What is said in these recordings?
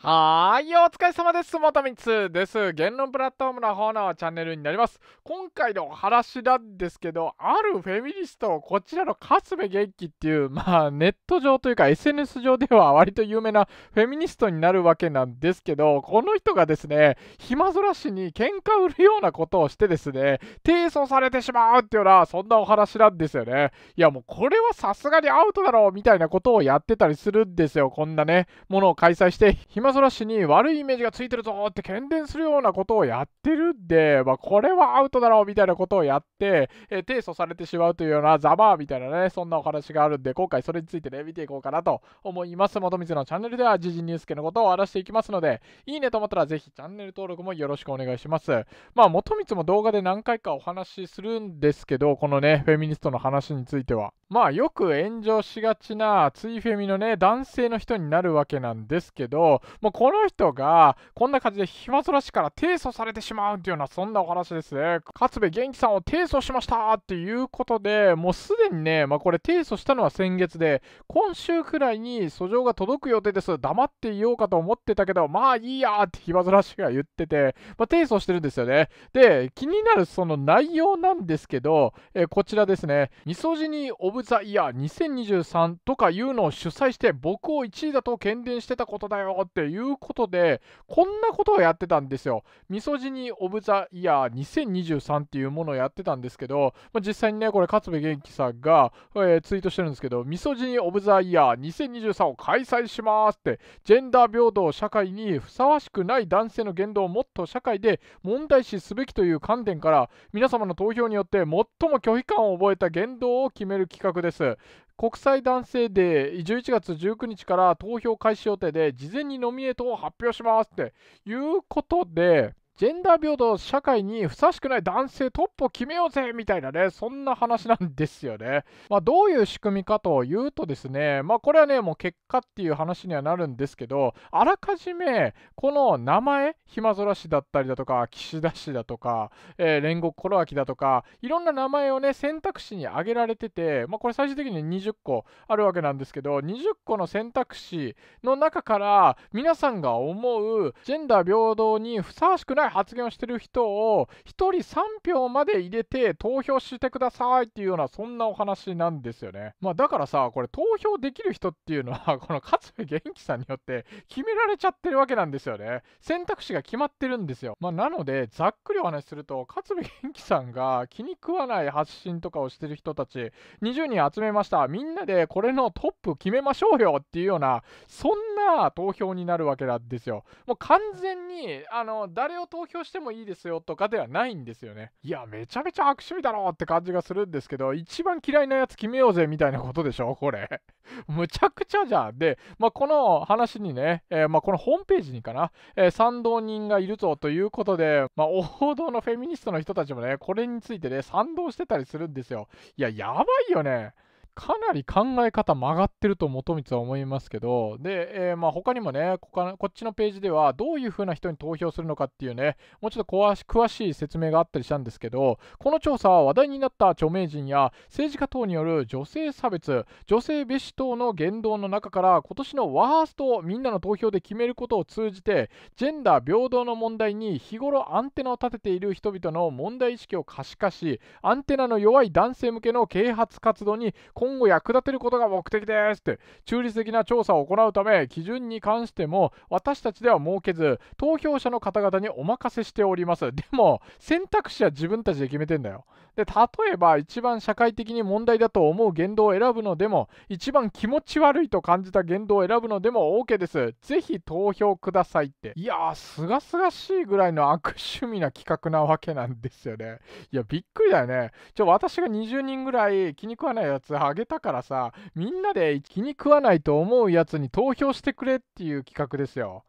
はーい、お疲れ様です。またみつです。言論プラットフォームの方のチャンネルになります。今回のお話なんですけど、あるフェミニスト、こちらの勝部元気っていう、まあ、ネット上というか SNS 上では割と有名なフェミニストになるわけなんですけど、この人がですね、暇ぞらしに喧嘩売るようなことをしてですね、提訴されてしまうっていうような、そんなお話なんですよね。いや、もうこれはさすがにアウトだろうみたいなことをやってたりするんですよ。こんなね、ものを開催して、暇らそら氏に悪いイメージがついてるぞって喧伝するようなことをやってるんで、まあ、これはアウトだろうみたいなことをやって、えー、提訴されてしまうというようなザバーみたいなね、そんなお話があるんで、今回それについてね、見ていこうかなと思います。元光のチャンネルでは、時事ニュース系のことを荒らしていきますので、いいねと思ったらぜひチャンネル登録もよろしくお願いします。まあ、元光も動画で何回かお話しするんですけど、このね、フェミニストの話については。まあ、よく炎上しがちな、ついフェミのね、男性の人になるわけなんですけど、もうこの人が、こんな感じで暇そらしから提訴されてしまうっていうような、そんなお話ですね。勝部元気さんを提訴しましたっていうことで、もうすでにね、まあこれ提訴したのは先月で、今週くらいに訴状が届く予定です。黙っていようかと思ってたけど、まあいいやって暇そらしが言ってて、まあ提訴してるんですよね。で、気になるその内容なんですけど、えー、こちらですね、みそじにオブザイヤー2023とかいうのを主催して、僕を1位だと喧伝してたことだよっていうことで、こんなことをやってたんですよ。みそじにオブザイヤー2023っていうものをやってたんですけど、まあ、実際にね、これ、勝部元気さんが、えー、ツイートしてるんですけど、みそじにオブザイヤー2023を開催しますって、ジェンダー平等社会にふさわしくない男性の言動をもっと社会で問題視すべきという観点から、皆様の投票によって最も拒否感を覚えた言動を決める企画です。国際男性デー11月19日から投票開始予定で事前にノミネートを発表しますっていうことでジェンダー平等、社会にふさしくない男性トップを決めようぜみたいなね、そんな話なんですよね。まあ、どういう仕組みかというとですね、まあ、これはね、もう結果っていう話にはなるんですけど、あらかじめ、この名前、ひまぞら氏だったりだとか、岸田氏だとか、えー、煉獄コロアキだとか、いろんな名前をね、選択肢に挙げられてて、まあ、これ最終的に20個あるわけなんですけど、20個の選択肢の中から、皆さんが思う、ジェンダー平等にふさわしくないい発言をしてる人を1人3票まで入れて投票してくださいっていうようなそんなお話なんですよね。まあだからさ、これ投票できる人っていうのはこの勝部元気さんによって決められちゃってるわけなんですよね。選択肢が決まってるんですよ。まあなのでざっくりお話しすると勝部元気さんが気に食わない発信とかをしてる人たち20人集めました。みんなでこれのトップ決めましょうよっていうようなそんな投票になるわけなんですよ。もう完全にあの誰を通投票してもいいですよとかではないんですよね。いや、めちゃめちゃ悪趣味だろって感じがするんですけど、一番嫌いなやつ決めようぜみたいなことでしょ、これ。むちゃくちゃじゃん。で、まあ、この話にね、えー、まあ、このホームページにかな、えー、賛同人がいるぞということで、まあ、王道のフェミニストの人たちもね、これについてね、賛同してたりするんですよ。いや、やばいよね。かなり考え方曲がってると元光は思いますけど、で、えー、まあ他にもねここっちのページではどういう風な人に投票するのかっていうね、もうちょっと詳しい説明があったりしたんですけど、この調査は話題になった著名人や政治家等による女性差別、女性蔑視等の言動の中から、今年のワーストをみんなの投票で決めることを通じて、ジェンダー平等の問題に日頃アンテナを立てている人々の問題意識を可視化し、アンテナの弱い男性向けの啓発活動に今今後役立てることが目的ですって中立的な調査を行うため基準に関しても私たちでは設けず投票者の方々にお任せしておりますでも選択肢は自分たちで決めてんだよで例えば一番社会的に問題だと思う言動を選ぶのでも一番気持ち悪いと感じた言動を選ぶのでも OK ですぜひ投票くださいっていやーすがすがしいぐらいの悪趣味な企画なわけなんですよねいやびっくりだよねちょ私が20人ぐらい気に食わないやつあげたからさ、みんなで気に食わないと思うやつに投票してくれっていう企画ですよ。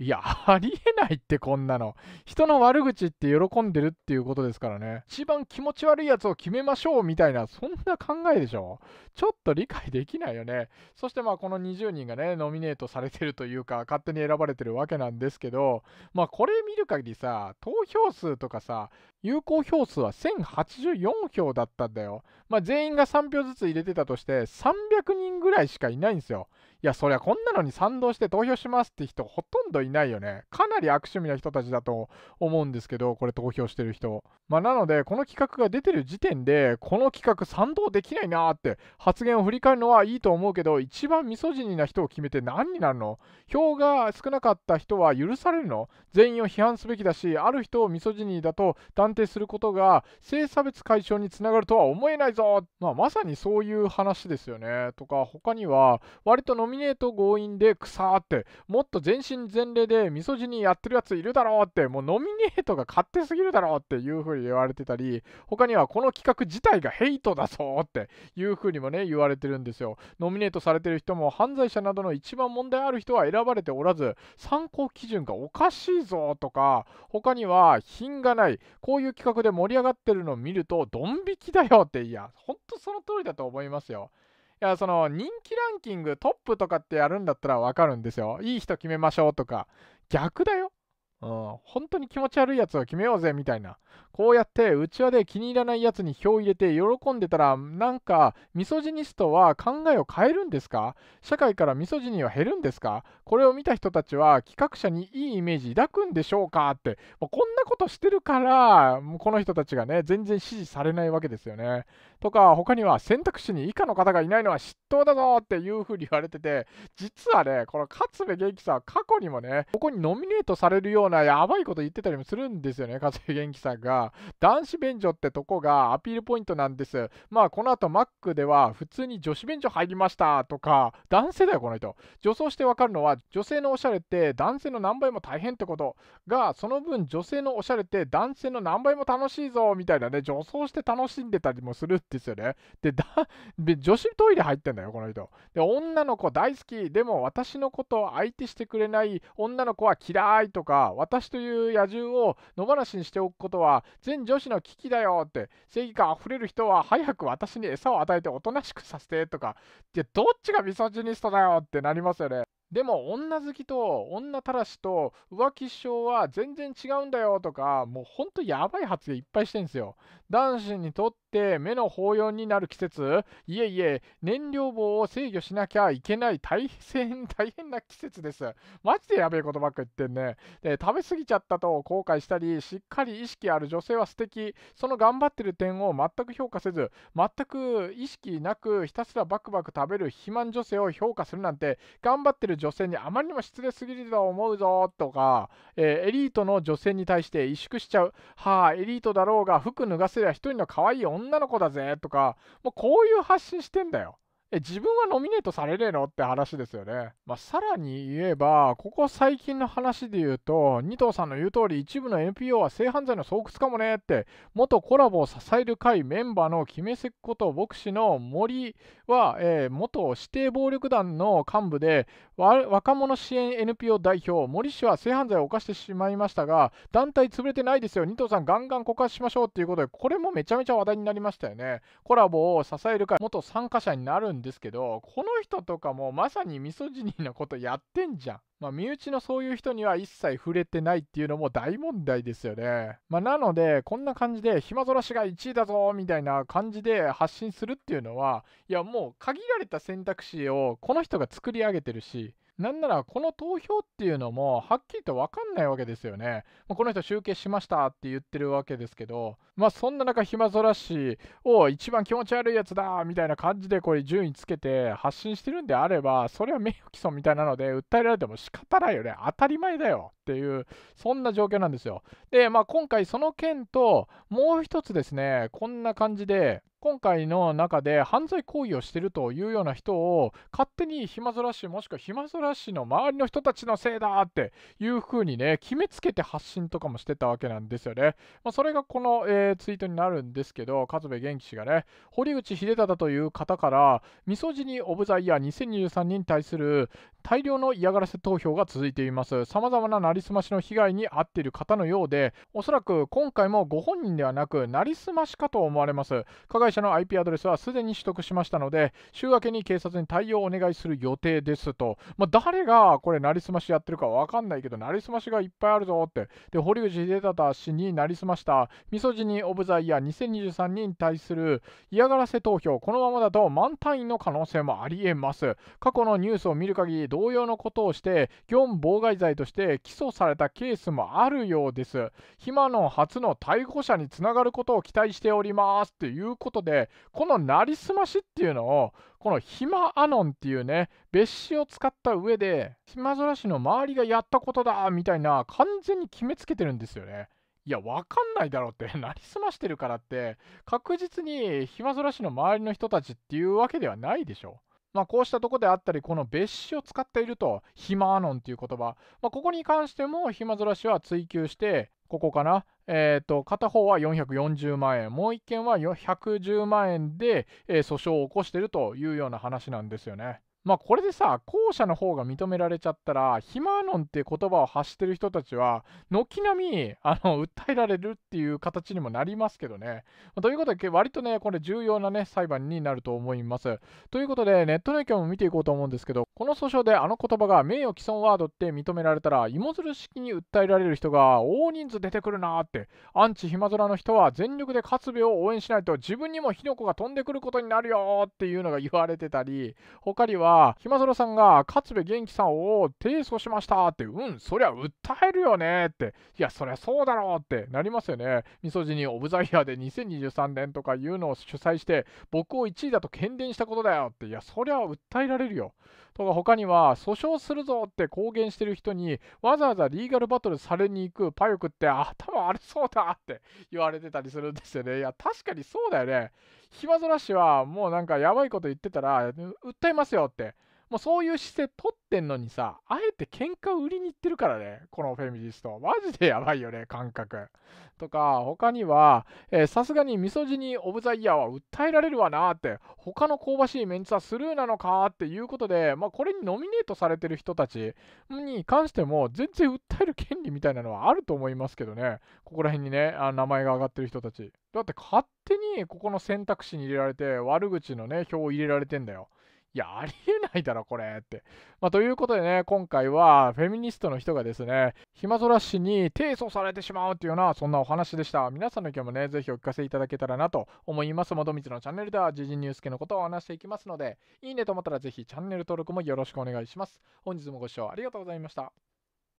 いや、ありえないってこんなの。人の悪口って喜んでるっていうことですからね。一番気持ち悪いやつを決めましょうみたいな、そんな考えでしょちょっと理解できないよね。そしてまあこの20人がね、ノミネートされてるというか、勝手に選ばれてるわけなんですけど、まあこれ見る限りさ、投票数とかさ、有効票数は1084票だったんだよ。まあ、全員が3票ずつ入れてたとして300人ぐらいしかいないんですよ。いや、そりゃこんなのに賛同して投票しますって人ほとんどいないよね。かなり悪趣味な人たちだと思うんですけど、これ投票してる人。まあ、なので、この企画が出てる時点で、この企画賛同できないなーって発言を振り返るのはいいと思うけど、一番ミソジニな人を決めて何になるの票が少なかった人は許されるの全員を批判すべきだし、ある人をミソジニだと断断定することが性差別解消につながるとは思えないぞ、まあ、まさにそういう話ですよねとか他には割とノミネート強引でくさーってもっと全身全霊でみそじにやってるやついるだろうってもうノミネートが勝手すぎるだろうっていうふうに言われてたり他にはこの企画自体がヘイトだぞっていうふうにもね言われてるんですよノミネートされてる人も犯罪者などの一番問題ある人は選ばれておらず参考基準がおかしいぞとか他には品がないこうそういう企画で盛り上がってるのを見ると、ドン引きだよって、いや、ほんとその通りだと思いますよ。いや、その人気ランキングトップとかってやるんだったらわかるんですよ。いい人決めましょうとか。逆だよ。うん、本当に気持ち悪いやつを決めようぜみたいなこうやってうちわで気に入らないやつに票を入れて喜んでたらなんかミソジニストは考えを変えるんですか社会からミソジニは減るんですかこれを見た人たちは企画者にいいイメージ抱くんでしょうかってもうこんなことしてるからこの人たちがね全然支持されないわけですよね。とか他には選択肢に以下の方がいないのは嫉妬だぞっていうふうに言われてて実はねこの勝部元気さん過去にもねここにノミネートされるようなやばいこと言ってたりもするんですよね勝部元気さんが。男子便所ってとこがアピールポイントなんです。まあ、この後 Mac では普通に女子便所入りましたとか、男性だよ、この人。女装してわかるのは、女性のおしゃれって男性の何倍も大変ってことが、その分女性のおしゃれって男性の何倍も楽しいぞ、みたいなね、女装して楽しんでたりもするんですよね。で、だ女子トイレ入ってんだよ、この人。で、女の子大好き、でも私のことを相手してくれない女の子は嫌いとか、私という野獣を野放しにしておくことは全女子の危機だよって、正義感あふれる人は早く私に餌を与えておとなしくさせてとか、いや、どっちがミソジニストだよってなりますよね。でも女好きと女たらしと浮気症は全然違うんだよとかもうほんとやばい発言いっぱいしてんですよ。男子にとっって目の抱擁になる季節いえいえ燃料棒を制御しなきゃいけない大変大変な季節ですマジでやべえことばっか言ってんねで食べ過ぎちゃったと後悔したりしっかり意識ある女性は素敵その頑張ってる点を全く評価せず全く意識なくひたすらバクバク食べる肥満女性を評価するなんて頑張ってる女性にあまりにも失礼すぎると思うぞとか、えー、エリートの女性に対して萎縮しちゃうはあエリートだろうが服脱がせりゃ一人の可愛い女女の子だぜとか、もうこういう発信してんだよ。え、自分はノミネートされねえのって話ですよね。まあ、さらに言えば、ここ最近の話で言うと、二藤さんの言う通り、一部の NPO は性犯罪の巣窟かもねって、元コラボを支える会メンバーの決めせっこと牧師の森は、えー、元指定暴力団の幹部で、若者支援 NPO 代表、森氏は性犯罪を犯してしまいましたが、団体潰れてないですよ、二藤さん、ガンガン告発しましょうっていうことで、これもめちゃめちゃ話題になりましたよね。コラボを支える会、元参加者になるんんですけど、この人とかもまさにミソジニーなことやってんじゃん。まあ、身内のそういう人には一切触れてないっていうのも大問題ですよね。まあ、なので、こんな感じで、暇ぞらしが1位だぞみたいな感じで発信するっていうのは、いや、もう限られた選択肢をこの人が作り上げてるし、なんならこの投票っていうのもはっきりと分かんないわけですよね。まあ、この人集計しましたって言ってるわけですけど、まあそんな中暇らし、を一番気持ち悪いやつだみたいな感じでこれ順位つけて発信してるんであれば、それは名誉毀損みたいなので訴えられても仕方ないよね。当たり前だよっていう、そんな状況なんですよ。で、まあ今回その件ともう一つですね、こんな感じで、今回の中で犯罪行為をしているというような人を勝手に暇ぞらしもしくは暇ぞらしの周りの人たちのせいだっていうふうにね決めつけて発信とかもしてたわけなんですよね、まあ、それがこの、えー、ツイートになるんですけど勝部元気氏がね堀口秀忠という方からみそじにオブザイヤー2023に対する大量の嫌がらせ投票が続いています様々ななりすましの被害に遭っている方のようでおそらく今回もご本人ではなくなりすましかと思われます加害者の IP アドレスはすでに取得しましたので週明けに警察に対応をお願いする予定ですと、まあ、誰がこれなりすましやってるか分かんないけどなりすましがいっぱいあるぞってで堀口秀忠氏になりすましたみそじにオブザイヤー2023人に対する嫌がらせ投票このままだと満単位の可能性もありえます過去のニュースを見る限り同様のことをして業務妨害罪として起訴されたケースもあるようです。ヒマノン初の逮捕者につながることを期待しておりますということでこのなりすましっていうのをこのヒマアノンっていうね別紙を使った上で島空市の周りがやったことだみたいな完全に決めつけてるんですよね。いや、わかんないだろうって、な りすましてるからって、確実に暇空しの周りの人たちっていうわけではないでしょ。まあ、こうしたとこであったり、この別紙を使っていると、ヒマアノンという言葉、まあ、ここに関しても、ヒマズラ氏は追求して、ここかな、えーと、片方は440万円、もう一件は110万円で、えー、訴訟を起こしているというような話なんですよね。まあこれでさ、後者の方が認められちゃったら、ヒマノンって言葉を発してる人たちは、軒並み、あの、訴えられるっていう形にもなりますけどね。まあ、ということで、割とね、これ重要なね、裁判になると思います。ということで、ネットの意見も見ていこうと思うんですけど、この訴訟であの言葉が名誉毀損ワードって認められたら、芋づる式に訴えられる人が大人数出てくるなーって、アンチヒマゾラの人は全力で勝部を応援しないと自分にも火の粉が飛んでくることになるよっていうのが言われてたり、他には、が、ひまそさんが勝部元気さんを提訴しましたって、うん、そりゃ訴えるよねって、いや、そりゃそうだろうってなりますよね。みそじにオブザイヤーで2023年とかいうのを主催して、僕を1位だと喧伝したことだよって、いや、そりゃ訴えられるよ。とか他には訴訟するぞって公言してる人にわざわざリーガルバトルされに行くパヨクって頭悪そうだって言われてたりするんですよね。いや確かにそうだよね。暇ぞらしはもうなんかやばいこと言ってたら訴えますよってもうそういう姿勢取ってんのにさ、あえて喧嘩売りに行ってるからね、このフェミニスト。マジでやばいよね、感覚。とか、他には、さすがにミソジニオブザイヤーは訴えられるわなって、他の香ばしいメンツはスルーなのかっていうことで、まあ、これにノミネートされてる人たちに関しても、全然訴える権利みたいなのはあると思いますけどね、ここら辺にね、あ名前が上がってる人たち。だって勝手にここの選択肢に入れられて、悪口のね、票を入れられてんだよ。いや、ありえないだろ、これって。まあ、ということでね、今回はフェミニストの人がですね、暇ぞらしに提訴されてしまうっていうような、そんなお話でした。皆さんの意見もね、ぜひお聞かせいただけたらなと思います。もどみつのチャンネルでは、時事ニュース系のことを話していきますので、いいねと思ったらぜひチャンネル登録もよろしくお願いします。本日もご視聴ありがとうございました。